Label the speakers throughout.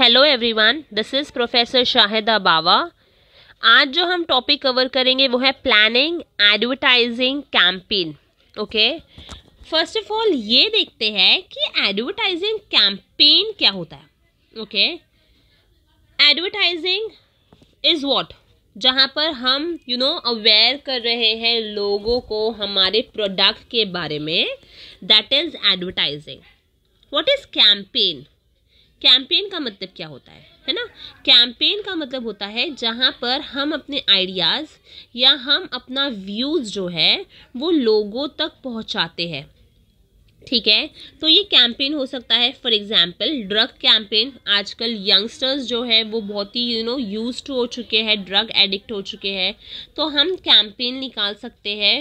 Speaker 1: Hello everyone this is professor Shahida Baba आज जो हम टॉपिक कवर करेंगे वो है planning advertising campaign okay first of all ये देखते हैं कि एडवर्टाइजिंग कैंपेन क्या होता है ओके एडवर्टाइजिंग इज़ व्हाट जहाँ पर हम यू नो अवेयर कर रहे हैं लोगों को हमारे प्रोडक्ट के बारे में that is advertising what is campaign campaign का मतलब क्या होता है है ना कैंपेन का मतलब होता है जहाँ पर हम अपने आइडियाज़ या हम अपना व्यूज़ जो है वो लोगों तक पहुँचाते हैं ठीक है तो ये कैंपेन हो सकता है फॉर एग्जांपल ड्रग कैंपेन आजकल यंगस्टर्स जो है वो बहुत ही यू नो यूज हो चुके हैं ड्रग एडिक्ट हो चुके हैं तो हम कैंपेन निकाल सकते हैं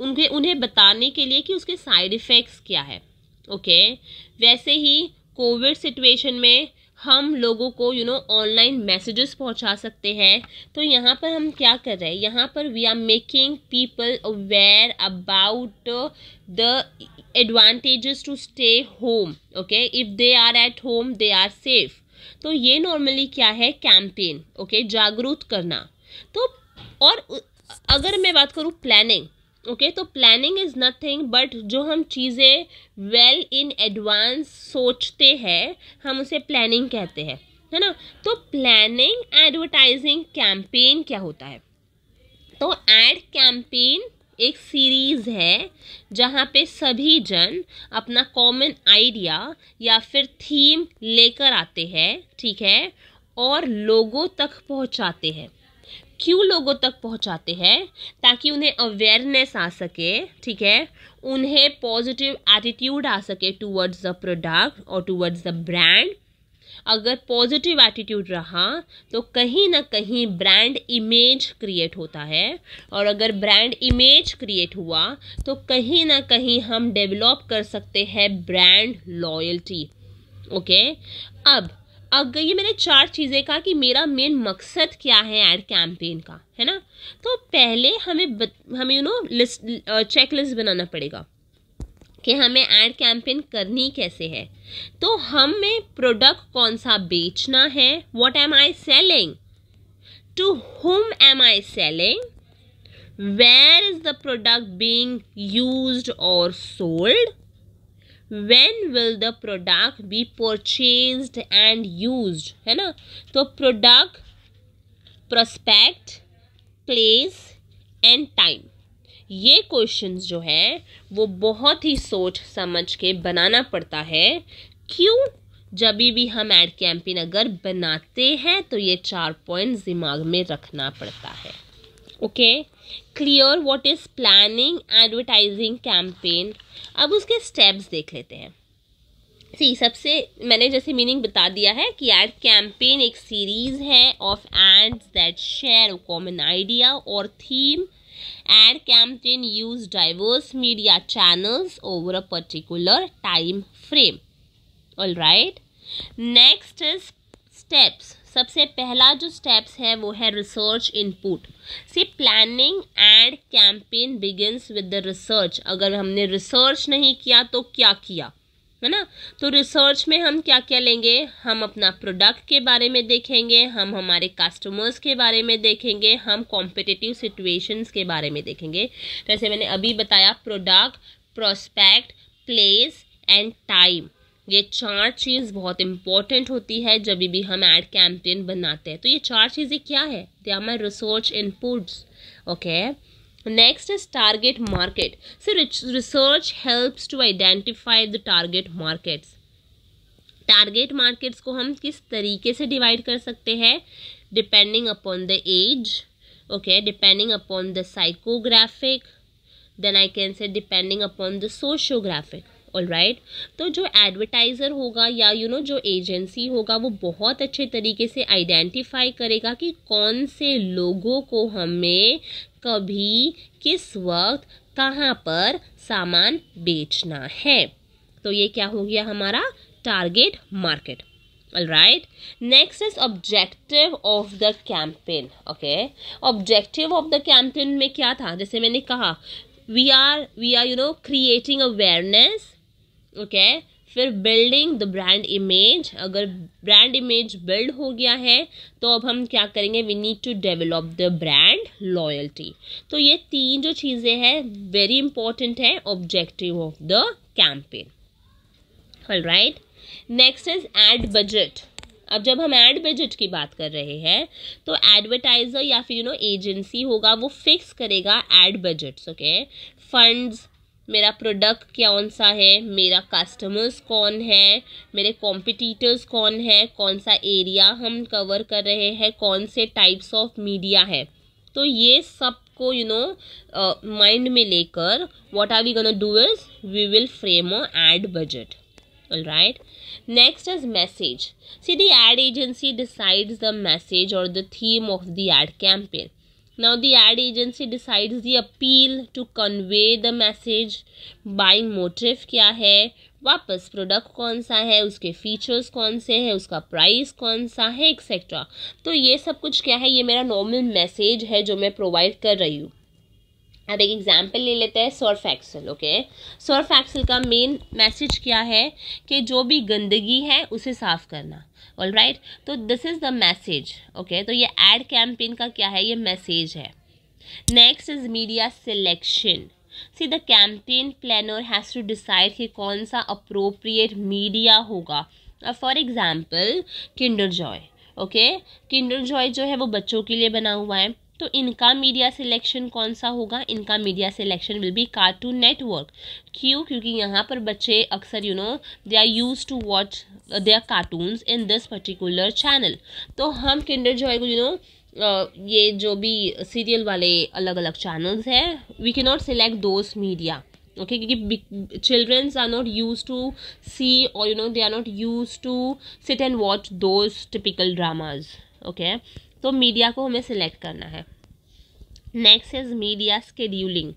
Speaker 1: उनके उन्हें बताने के लिए कि उसके साइड इफ़ेक्ट्स क्या है ओके okay? वैसे ही कोविड सिचुएशन में हम लोगों को यू नो ऑनलाइन मैसेजेस पहुंचा सकते हैं तो यहाँ पर हम क्या कर रहे हैं यहाँ पर we are making people aware about the advantages to stay home okay if they are at home they are safe तो ये नॉर्मली क्या है कैंपेन ओके okay? जागरूक करना तो और अगर मैं बात करूँ प्लानिंग ओके तो प्लानिंग इज़ नथिंग बट जो हम चीज़ें वेल इन एडवांस सोचते हैं हम उसे प्लानिंग कहते हैं है ना तो प्लानिंग एडवर्टाइजिंग कैंपेन क्या होता है तो एड कैंपेन एक सीरीज़ है जहाँ पे सभी जन अपना कॉमन आइडिया या फिर थीम लेकर आते हैं ठीक है और लोगों तक पहुँचाते हैं क्यों लोगों तक पहुंचाते हैं ताकि उन्हें अवेयरनेस आ सके ठीक है उन्हें पॉजिटिव एटीट्यूड आ सके टूवर्ड्स द प्रोडक्ट और टूवर्ड्स द ब्रांड अगर पॉजिटिव एटीट्यूड रहा तो कहीं ना कहीं ब्रांड इमेज क्रिएट होता है और अगर ब्रांड इमेज क्रिएट हुआ तो कहीं ना कहीं हम डेवलप कर सकते हैं ब्रांड लॉयल्टी ओके अब अब ये मैंने चार चीज़ें कहा कि मेरा मेन मकसद क्या है एड कैंपेन का है ना तो पहले हमें बत, हमें you know list check list बनाना पड़ेगा कि हमें एड कैंपेन करनी कैसे है तो हमें प्रोडक्ट कौन सा बेचना है what am I selling to whom am I selling where is the product being use और sold when will the product be purchase and use है ना तो product prospect place and time ये क्वेश्चन जो है वो बहुत ही सोच समझ के बनाना पड़ता है क्यों जब भी हम एड कैंपिन अगर बनाते हैं तो ये चार पॉइंट दिमाग में रखना पड़ता है okay okay? Clear what is planning advertising campaign अब उसके स्टेप्स देख लेते हैं सी सबसे मैंने जैसे मीनिंग बता दिया है कि एड कैंपेन एक सीरीज है of ads that share common idea और theme ad campaign use diverse media channels over a particular time frame all right next is steps सबसे पहला जो स्टेप्स है वो है research input see planning and campaign begins with the research अगर हमने research नहीं किया तो क्या किया है ना तो रिसर्च में हम क्या क्या लेंगे हम अपना प्रोडक्ट के बारे में देखेंगे हम हमारे कस्टमर्स के बारे में देखेंगे हम कॉम्पिटिटिव सिचुएशंस के बारे में देखेंगे जैसे तो मैंने अभी बताया product prospect place and time ये चार चीज़ बहुत इंपॉर्टेंट होती है जब भी हम एड कैंपेन बनाते हैं तो ये चार चीज़ें क्या है they are my research inputs okay next is target market so research helps to identify the target markets target markets को हम किस तरीके से डिवाइड कर सकते हैं depending upon the age okay depending upon the psychographic then I can say depending upon the sociographic all right तो जो एडवर्टाइज़र होगा या यू you नो know, जो एजेंसी होगा वो बहुत अच्छे तरीके से आइडेंटिफाई करेगा कि कौन से लोगों को हमें कभी किस वक्त कहाँ पर सामान बेचना है तो ये क्या हो गया हमारा target market all right next is objective of the campaign okay objective of the campaign में क्या था जैसे मैंने कहा we are we are you know creating awareness okay फिर बिल्डिंग द ब्रांड इमेज अगर ब्रांड इमेज बिल्ड हो गया है तो अब हम क्या करेंगे we need to develop the brand loyalty तो ये तीन जो चीज़ें हैं वेरी इंपॉर्टेंट है objective of the campaign all right next is ad budget अब जब हम एड बजट की बात कर रहे हैं तो एडवर्टाइजर या फिर यू नो एजेंसी होगा वो फिक्स करेगा एड बजट्स ओके फंड्स मेरा प्रोडक्ट कौन सा है मेरा कस्टमर्स कौन है मेरे कॉम्पिटिटर्स कौन है कौन सा एरिया हम कवर कर रहे हैं कौन से टाइप्स ऑफ मीडिया है तो ये सब को यू नो माइंड में लेकर what are we gonna do is we will frame a ad budget right next is message see see ad agency agency the message और the theme of the ad campaign Now, the ad agency decides the appeal to convey the message. Buying motive क्या है वापस product कौन सा है उसके features कौन से हैं उसका प्राइस कौन सा है एक्सेट्रा तो ये सब कुछ क्या है ये मेरा नॉर्मल मैसेज है जो मैं प्रोवाइड कर रही हूँ अब एक एग्जांपल ले लेते हैं Surf Excel okay Surf Excel का मेन मैसेज क्या है कि जो भी गंदगी है उसे साफ़ करना ऑल राइट तो this is the message okay तो ये एड कैंपेन का क्या है ये मैसेज है next is media selection see the campaign planner has to decide कि कौन सा अप्रोप्रिएट मीडिया होगा for example Kinder Joy okay Kinder Joy जो है वो बच्चों के लिए बना हुआ है तो इनका मीडिया सिलेक्शन कौन सा होगा इनका media selection will be Cartoon Network क्यों क्योंकि यहाँ पर बच्चे अक्सर you know they are use to watch they are cartoons in this particular channel तो हम किंडर जॉय को यू नो uh, ये जो भी सीरियल वाले अलग अलग चैनल्स हैं we can not select those media okay क्योंकि children's are not use to see और you know they are not use to sit and watch those typical dramas okay तो मीडिया को हमें सिलेक्ट करना है नेक्स्ट इज मीडिया स्केड्यूलिंग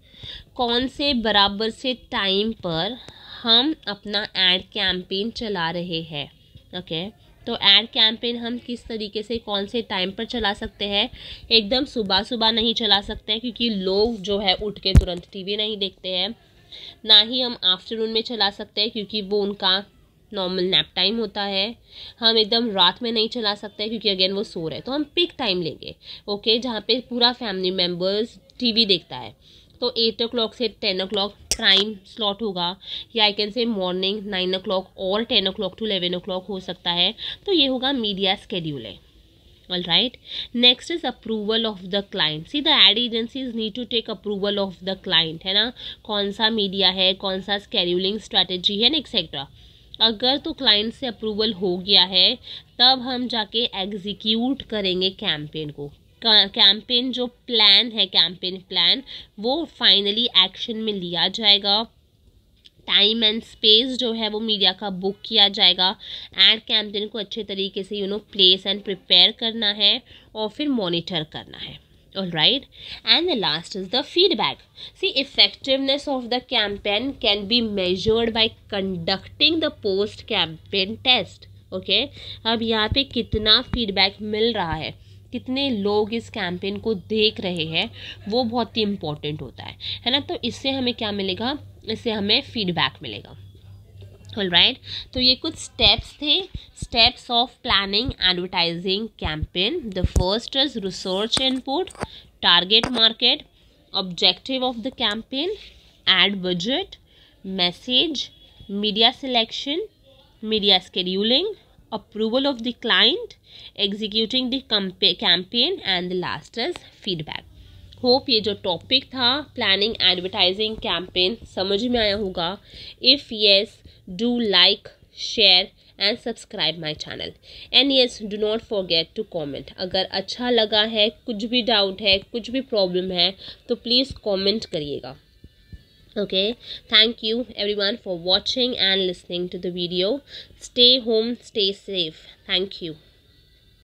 Speaker 1: कौन से बराबर से टाइम पर हम अपना एड कैंपेन चला रहे हैं ओके okay? तो एड कैंपेन हम किस तरीके से कौन से टाइम पर चला सकते हैं एकदम सुबह सुबह नहीं चला सकते हैं क्योंकि लोग जो है उठ के तुरंत टीवी नहीं देखते हैं ना ही हम आफ्टरनून में चला सकते हैं क्योंकि वो उनका नॉर्मल नैप टाइम होता है हम एकदम रात में नहीं चला सकते क्योंकि अगेन वो सो रहे तो हम पिक टाइम लेंगे ओके जहाँ पे पूरा फैमिली मेम्बर्स टीवी देखता है तो एट ओ क्लॉक से टेन ओ क्लॉक स्लॉट होगा या I can say morning nine o'clock और ten o'clock to eleven o'clock हो सकता है तो ये होगा मीडिया स्केड्यूल है all right next is approval of the client see the ad agencies need to take approval of the client है ना कौन सा मीडिया है कौन सा स्केड्यूलिंग स्ट्रेटेजी है ना एक्सेट्रा अगर तो क्लाइंट से अप्रूवल हो गया है तब हम जाके एग्जीक्यूट करेंगे कैंपेन को कैंपेन जो प्लान है कैंपेन प्लान वो फाइनली एक्शन में लिया जाएगा टाइम एंड स्पेस जो है वो मीडिया का बुक किया जाएगा एड कैंपेन को अच्छे तरीके से you know place and prepare करना है और फिर मॉनिटर करना है all right and the last is the feedback see effectiveness of the campaign can be measured by conducting the post campaign test okay okay? अब यहाँ पे कितना फीडबैक मिल रहा है कितने लोग इस कैंपेन को देख रहे हैं वो बहुत ही इम्पोर्टेंट होता है है ना तो इससे हमें क्या मिलेगा इससे हमें फीडबैक मिलेगा सक्सेसफुल राइट तो ये कुछ स्टेप्स थे steps of planning advertising campaign the first is research input target market objective of the campaign ad budget message media selection media scheduling approval of the client executing the and the last is feedback hope ये जो topic था planning advertising campaign समझ में आया होगा if yes yes, do like share and subscribe my channel and yes do not forget to comment अगर अच्छा लगा है कुछ भी डाउट है कुछ भी प्रॉब्लम है तो प्लीज़ कॉमेंट करिएगा okay thank you everyone for watching and listening to the video stay home stay safe thank you